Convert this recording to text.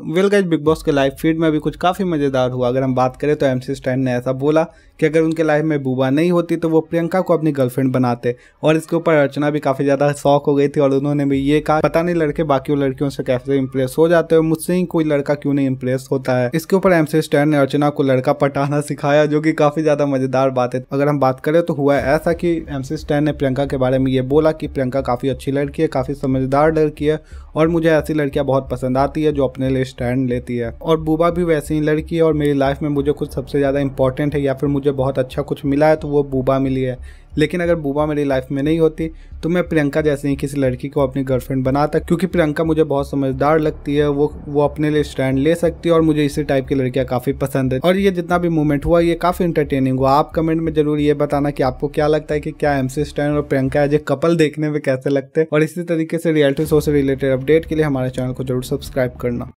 well guys Bigg Boss के live feed में भी कुछ काफ़ी मज़ेदार हुआ अगर हम बात करें तो एम सी स्टैंड ने ऐसा बोला कि अगर उनके लाइफ में बुबा नहीं होती तो वो प्रियंका को अपनी गर्लफ्रेंड बनाते और इसके ऊपर अर्चना भी काफ़ी ज़्यादा शौक हो गई थी और उन्होंने भी ये कहा पता नहीं लड़के बाकी लड़कियों से कैसे इम्प्रेस हो जाते हैं मुझसे ही कोई लड़का क्यों नहीं इम्प्रेस होता है इसके ऊपर एम सी स्टैंड ने अर्चना को लड़का पटाना सिखाया जो कि काफ़ी ज़्यादा मज़ेदार बात है अगर हम बात करें तो हुआ ऐसा कि एम सी स्टैंड ने प्रियंका के बारे में ये बोला कि प्रियंका काफ़ी अच्छी लड़की है काफ़ी समझदार लड़की है और मुझे ऐसी लड़कियाँ बहुत पसंद आती है जो अपने लिए स्टैंड लेती है और बुबा भी वैसे ही लड़की और मेरी लाइफ में मुझे कुछ सबसे ज़्यादा इंपॉर्टेंट है या फिर मुझे बहुत अच्छा कुछ मिला है तो वो बुबा मिली है लेकिन अगर बुबा मेरी लाइफ में नहीं होती तो मैं प्रियंका जैसे ही किसी लड़की को अपनी गर्लफ्रेंड बनाता क्योंकि प्रियंका मुझे बहुत समझदार लगती है वो वो अपने लिए स्टैंड ले सकती है और मुझे इसी टाइप की लड़कियाँ काफ़ी पसंद है और ये जितना भी मूवमेंट हुआ ये काफ़ी इंटरटेनिंग हुआ आप कमेंट में जरूर ये बताना कि आपको क्या लगता है कि क्या एम स्टैंड और प्रियंका एज ए कपल देखने में कैसे लगते हैं और इसी तरीके से रियलिटी शो से रिलेटेड अपडेट के लिए हमारे चैनल को जरूर सब्सक्राइब करना